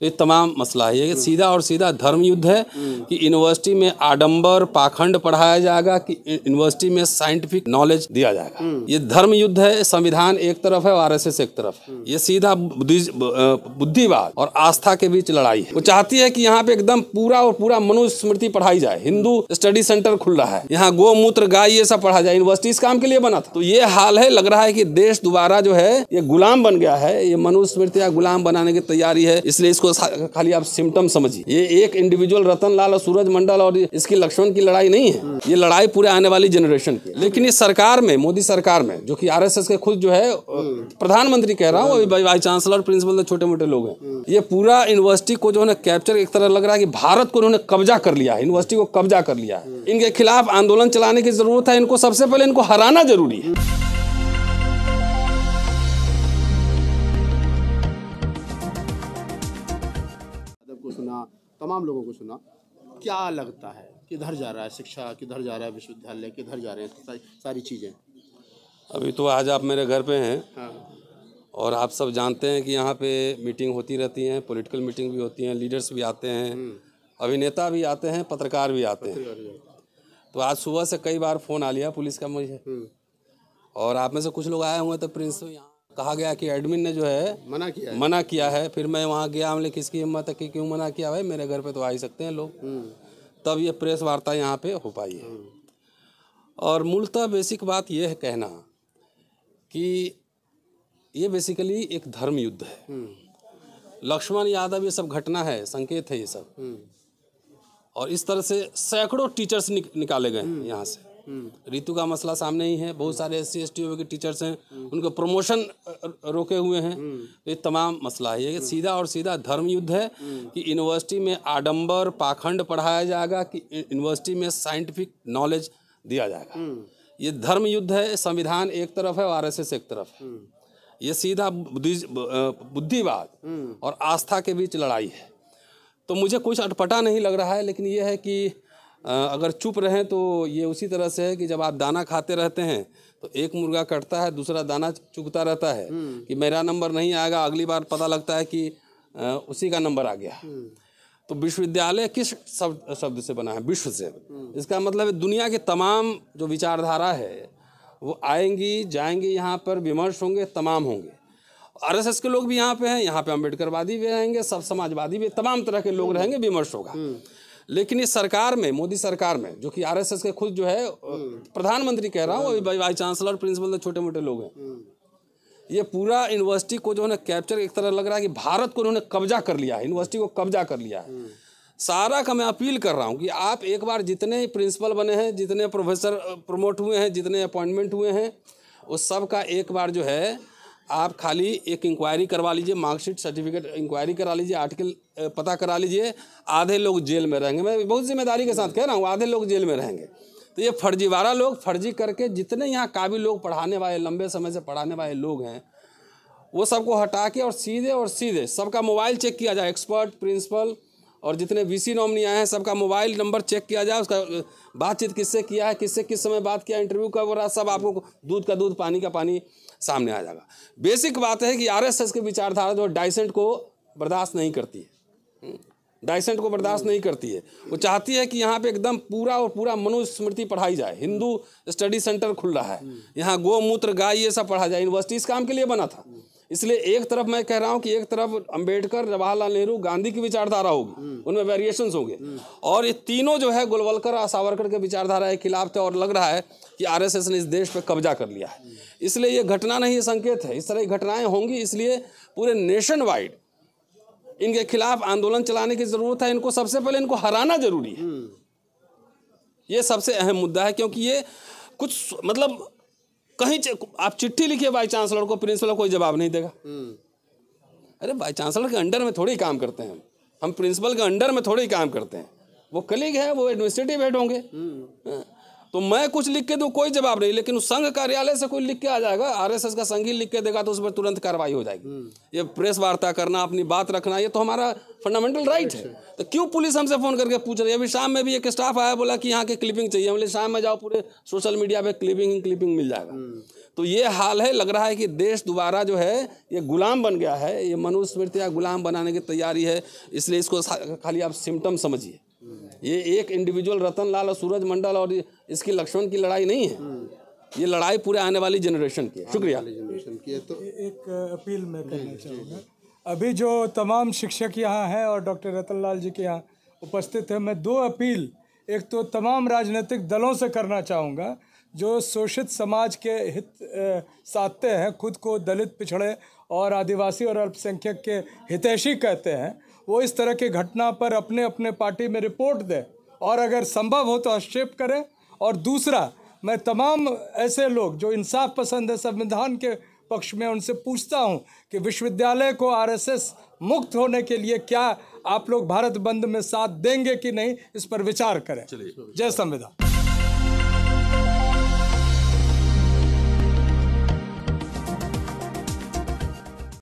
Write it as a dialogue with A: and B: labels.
A: तो ये तमाम मसला है ये सीधा और सीधा धर्म युद्ध है कि यूनिवर्सिटी में आडंबर पाखंड पढ़ाया जाएगा कि यूनिवर्सिटी में साइंटिफिक नॉलेज दिया जाएगा ये धर्म युद्ध है संविधान एक तरफ है और आरएसएस एक तरफ है ये सीधा बुद्धिवाद और आस्था के बीच लड़ाई है वो चाहती है कि यहाँ पे एकदम पूरा और पूरा मनुस्मृति पढ़ाई जाए हिंदू स्टडी सेंटर खुल रहा है यहाँ गोमूत्र गाय ये सब पढ़ा जाए यूनिवर्सिटी इस काम के लिए बना था तो ये हाल है लग रहा है की देश दोबारा जो है ये गुलाम बन गया है ये मनुस्मृति गुलाम बनाने की तैयारी है इसलिए इसको इसको खाली आप सिम्टम समझिए ये एक इंडिविजुअल रतन लाल और सूरज मंडल और इसकी लक्ष्मण की लड़ाई नहीं है ये लड़ाई पूरे आने वाली जनरेशन की लेकिन इस सरकार में मोदी सरकार में जो की आर के खुद जो है प्रधानमंत्री कह रहा हूँ वाइस चांसलर प्रिंसिपल छोटे मोटे लोग हैं ये पूरा यूनिवर्सिटी को जो है कैप्चर एक तरह लग रहा है कि भारत को उन्होंने कब्जा कर लिया है यूनिवर्सिटी को कब्जा कर लिया है इनके खिलाफ आंदोलन चलाने की जरूरत है इनको सबसे पहले इनको हराना जरूरी है तमाम लोगों को सुना क्या लगता है किधर जा रहा है शिक्षा किधर जा रहा है विश्वविद्यालय किधर जा रहे हैं सारी चीज़ें अभी तो आज आप मेरे घर पे हैं हाँ। और आप सब जानते हैं कि यहाँ पे मीटिंग होती रहती हैं पॉलिटिकल मीटिंग भी होती हैं लीडर्स भी आते हैं हम्म। अभिनेता भी आते हैं पत्रकार भी आते हैं तो आज सुबह से कई बार फ़ोन आ लिया पुलिस का मुझे हम्म। और आप में से कुछ लोग आए हुए तो प्रिंस तो यहाँ कहा गया कि एडमिन ने जो है मना किया है। मना किया है फिर मैं वहाँ गया हमने किसकी हिम्मत है कि क्यों मना किया भाई मेरे घर पे तो आ ही सकते हैं लोग हम्म। तब ये प्रेस वार्ता यहाँ पे हो पाई है हम्म। और मूलतः बेसिक बात यह है कहना कि ये बेसिकली एक धर्म युद्ध है हम्म। लक्ष्मण यादव ये सब घटना है संकेत है ये सब और इस तरह से सैकड़ों टीचर्स निक, निकाले गए यहाँ से हम्म। ऋतु का मसला सामने ही है बहुत सारे एस सी एस के टीचर्स हैं उनको प्रमोशन रोके हुए हैं हम्म। तो ये तमाम मसला है ये सीधा और सीधा धर्म युद्ध है हम्म। कि यूनिवर्सिटी में आडंबर पाखंड पढ़ाया जाएगा कि यूनिवर्सिटी में साइंटिफिक नॉलेज दिया जाएगा ये धर्म युद्ध है संविधान एक तरफ है और आरएसएस एक तरफ है ये सीधा बुद्धिवाद और आस्था के बीच लड़ाई है तो मुझे कुछ अटपटा नहीं लग रहा है लेकिन ये है कि अगर चुप रहें तो ये उसी तरह से है कि जब आप दाना खाते रहते हैं तो एक मुर्गा कटता है दूसरा दाना चुगता रहता है हम्म। कि मेरा नंबर नहीं आएगा अगली बार पता लगता है कि उसी का नंबर आ गया हम्म। तो विश्वविद्यालय किस शब्द शब्द से बना है विश्व से हम्म। इसका मतलब दुनिया के तमाम जो विचारधारा है वो आएंगी जाएंगी यहाँ पर विमर्श होंगे तमाम होंगे आरएसएस के लोग भी यहाँ पे हैं यहाँ पे अम्बेडकरवादी भी रहेंगे सब समाजवादी भी तमाम तरह के लोग रहेंगे विमर्श होगा लेकिन ये सरकार में मोदी सरकार में जो कि आरएसएस के खुद जो है हम्म। प्रधानमंत्री कह रहा हूँ वाइस चांसलर प्रिंसिपल तो छोटे मोटे लोग हैं हम्म। ये पूरा यूनिवर्सिटी को जो है कैप्चर एक तरह लग रहा है कि भारत को उन्होंने कब्जा कर लिया है यूनिवर्सिटी को कब्जा कर लिया है हम्म। सारा का मैं अपील कर रहा हूँ कि आप एक बार जितने प्रिंसिपल बने हैं जितने प्रोफेसर प्रमोट हुए हैं जितने अपॉइंटमेंट हुए हैं उस सब का एक बार जो है आप खाली एक इंक्वायरी करवा लीजिए मार्कशीट सर्टिफिकेट इंक्वायरी करा लीजिए आर्टिकल पता करा लीजिए आधे लोग जेल में रहेंगे मैं बहुत जिम्मेदारी के साथ कह रहा हूँ आधे लोग जेल में रहेंगे तो ये फर्जीवाड़ा लोग फर्जी करके जितने यहाँ काबिल लोग पढ़ाने वाले लंबे समय से पढ़ाने वाले लोग हैं वो सबको हटा के और सीधे और सीधे सबका मोबाइल चेक किया जाए एक्सपर्ट प्रिंसिपल और जितने सी नॉमनी आए हैं सबका मोबाइल नंबर चेक किया जाए उसका बातचीत किससे किया है किससे किस समय बात किया इंटरव्यू का वगैरह सब आपको दूध का दूध पानी का पानी सामने आ जाएगा बेसिक बात है कि आरएसएस की विचारधारा जो डाइसेंट को बर्दाश्त नहीं करती है डाइसेंट हम्म, को बर्दाश्त नहीं करती है वो चाहती है कि यहाँ पे एकदम पूरा और पूरा मनुस्मृति पढ़ाई जाए हिंदू स्टडी सेंटर खुल रहा है यहाँ गौमूत्र गाय ये सब पढ़ा जाए यूनिवर्सिटी इस काम के लिए बना था इसलिए एक तरफ मैं कह रहा हूं कि एक तरफ अंबेडकर जवाहरलाल नेहरू गांधी की विचारधारा होगी हम्म। उनमें वेरिएशंस होंगे हम्म। और ये तीनों जो है गुलवलकर और सावरकर के विचारधारा के खिलाफ थे और लग रहा है कि आरएसएस ने इस देश पर कब्जा कर लिया है हम्म। इसलिए ये घटना नहीं संकेत है इस तरह की घटनाएं होंगी इसलिए पूरे नेशन वाइड इनके खिलाफ आंदोलन चलाने की ज़रूरत है इनको सबसे पहले इनको हराना जरूरी है ये सबसे अहम मुद्दा है क्योंकि ये कुछ मतलब कहीं आप चिट्ठी लिखिए वाइस चांसलर को प्रिंसिपल कोई जवाब नहीं देगा हम्म। अरे वाइस चांसलर के अंडर में थोड़ी काम करते हैं हम प्रिंसिपल के अंडर में थोड़ी काम करते हैं वो कलीग है वो एडमिनिस्ट्रेटिव हेड होंगे हम्म। हाँ। तो मैं कुछ लिख के दूँ कोई जवाब नहीं लेकिन उस संघ कार्यालय से कोई लिख के आ जाएगा आरएसएस का संघी लिख के देगा तो उस पर तुरंत कार्रवाई हो जाएगी हम्म। ये प्रेस वार्ता करना अपनी बात रखना ये तो हमारा फंडामेंटल राइट है अच्छा। तो क्यों पुलिस हमसे फ़ोन करके पूछ रही है अभी शाम में भी एक स्टाफ आया बोला कि यहाँ के क्लिपिंग चाहिए हम शाम में जाओ पूरे सोशल मीडिया पर क्लिपिंग क्लिपिंग मिल जाएगा हम्म। तो ये हाल है लग रहा है कि देश दोबारा जो है ये गुलाम बन गया है ये मनुस्मृति गुलाम बनाने की तैयारी है इसलिए इसको खाली आप सिम्टम समझिए ये एक इंडिविजुअल रतन लाल और सूरज मंडल और इसकी लक्ष्मण की लड़ाई नहीं है हम्म। ये लड़ाई पूरे आने वाली जनरेशन की है शुक्रिया की तो एक अपील मैं करना चाहूँगा अभी जो तमाम शिक्षक यहाँ हैं और डॉक्टर रतन लाल जी के यहाँ उपस्थित हैं मैं दो अपील एक तो तमाम राजनीतिक दलों से करना चाहूँगा जो शोषित समाज के हित साधते हैं खुद को दलित पिछड़े और आदिवासी और अल्पसंख्यक के हितैषी कहते हैं वो इस तरह के घटना पर अपने अपने पार्टी में रिपोर्ट दें और अगर संभव हो तो हस्तक्षेप करें और दूसरा मैं तमाम ऐसे लोग जो इंसाफ पसंद है संविधान के पक्ष में उनसे पूछता हूं कि विश्वविद्यालय को आरएसएस मुक्त होने के लिए क्या आप लोग भारत बंद में साथ देंगे कि नहीं इस पर विचार करें जय संविधान